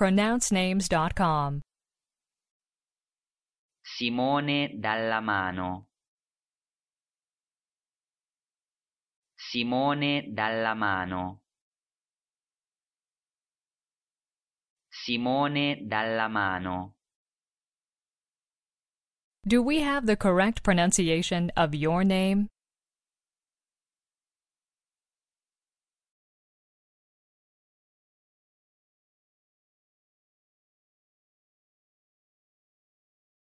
pronouncenames.com. Simone Dalla Mano. Simone Dalla Mano. Simone Dalla Mano. Do we have the correct pronunciation of your name?